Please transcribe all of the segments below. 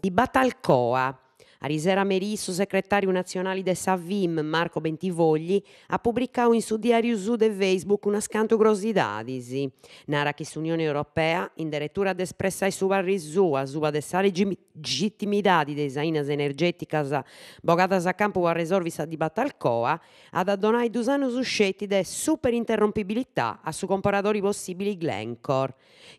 di Batalcoa. Arisera Merisso, segretario nazionale de Savim, Marco Bentivogli, ha pubblicato in su diario su de Facebook un grossi d'adisi. Nara che l'Unione Europea, in direttura ad espressa sua risua, suba de sale legittimità di designas energeticas bogatas a campo a resolvis di Batalcoa, ad addonai dusano suscetti de superinterrompibilità a su comparadori possibili Glencore.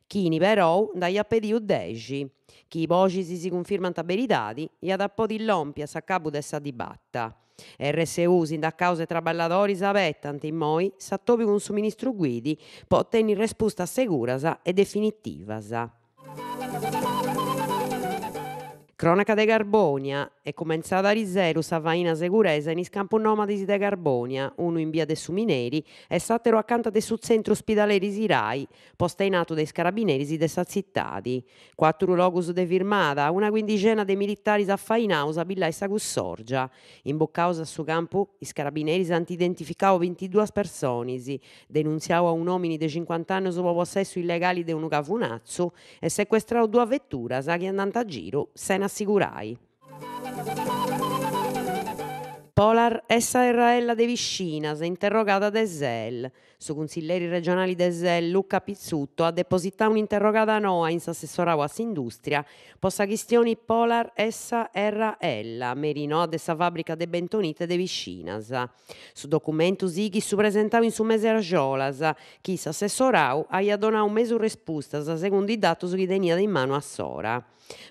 Chini però dai appediu 10. Chi ipocisi si conferma in taberitati, gli ad di l'ompia s'accabuda e di batta. RSU, sindacausa e traballatori sapettanti in moi, sa s'attopi con su ministro Guidi, può tenere risposta sicurasa e definitivasa. Cronaca de Garbonia. È cominciata a Riseru, Savaina Seguresa, in iscampo nomadis de Garbonia, uno in via de Sumineri, e satero accanto de su centro ospedalere Sirai, posta in atto dei scarabinerisi de sa cittadi. Quattro logus de firmata, una quindicena de militari sa affainausa, billa e sa In bocca a su campo, i scarabineri hanno identificato 22 personisi, denunziavo a un uomini de 50 anni sopra possesso illegali de uno cavunazzo e sequestrato due vetture, sa che andando a giro, senza assicurai. Polar essa de Viscina, è interrogata da Sel. Su consiglieri regionali di Sel, Luca Pizzutto, ha depositato un'interrogata noa in s'assessorau a s'industria, possa questioni Polar essa merino ad essa fabbrica de Bentonite de Viscinas. Su documento Sighi su presentau in su mese argiolas, chi s'assessorau aia donau mesu respusta secondo i dati che tenia in mano a Sora.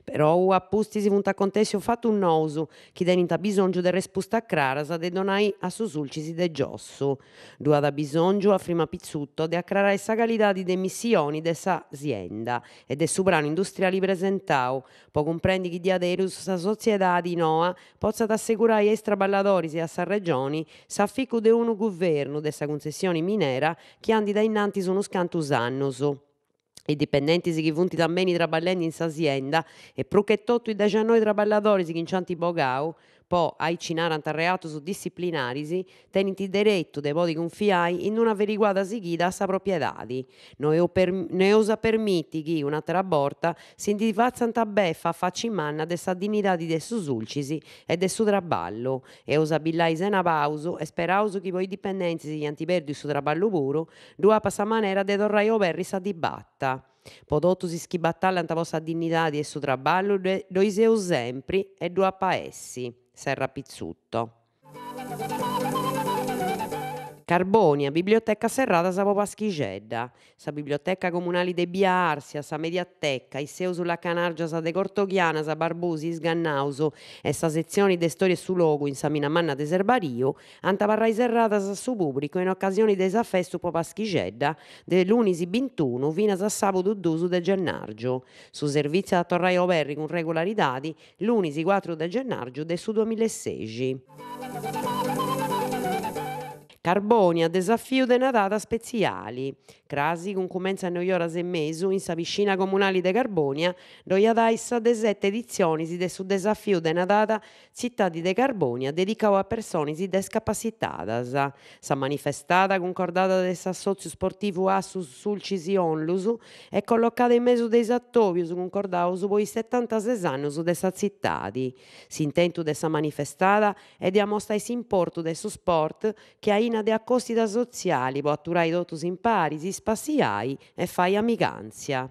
Però a Pusti si punta contesi fatto un noso, chi denita bisogno del risposta crarasa de donai a susulcisi de giossu. Duada bisogno a prima pizzutto de accrarare sa qualità di demissioni de sa azienda e de su industriali presentau. Po comprendi chi aderus sa società di Noa possa assicurare extra straballadori e a sa regioni sa ficu de unu governo de sa concessione minera che andi da innanti su uno scantus annoso. I dipendenti si chivunti também traballenti in azienda e pro che tutto i da noi trabalhatori si chincianti bogau, può aicinare al reato su disciplinarisi, teniti diritto de podi confiai in una averiguata sighida a sa propriedade. Ne, per, ne osa permitti chi un'altra borta si faccia a beffa facci manna de sa dignità di de susulcisi e de su traballo e osa billai sena pauso e sperauso che poi dipendenti si antiperdi su traballo puro, dua sa manera de torrai operri sa dibatta. Podotto si schibattalla anta vostra dignità di e su traballo, doi seu sempre e due a paessi. Serra Pizzutto. Carbonia, Biblioteca Serrata Savo Paschisedda, sa Biblioteca Comunale de Biarsia, sa Mediateca, Iseo sulla Canargia, sa De Cortoghiana, sa Barbusi, Sgannauso e sa sezioni de storie su logo in sa Minamanna de Serbario, Antavarrai Serrata sa su pubblico in occasione de sa festu po Paschisedda de lunisi 21 fino a sabato 12 de gennaggio. Su servizio da Torrai Oberri con regolarità lunisi 4 de gennaggio de su 2016. Carboni a desafio de Natata speziali. Crasi, concumenza a New York e Mesu, in sa piscina comunale de Carbonia, doiata issa de sette edizioni si de su desafio de Natata città di de Carbonia, dedicata a persone si descapacitadas. Sa manifestata concordata del sozio sportivo Asus Sulcisi Onlusu e collocata in mezzo dei sattovius concordaus poi 76 anni de sa cittadi. S'intento de sa manifestata è di amosta e si importo de su sport che ha in fina de accostida sociali, po atturai totus impari, si spassiai e fai amicanzia.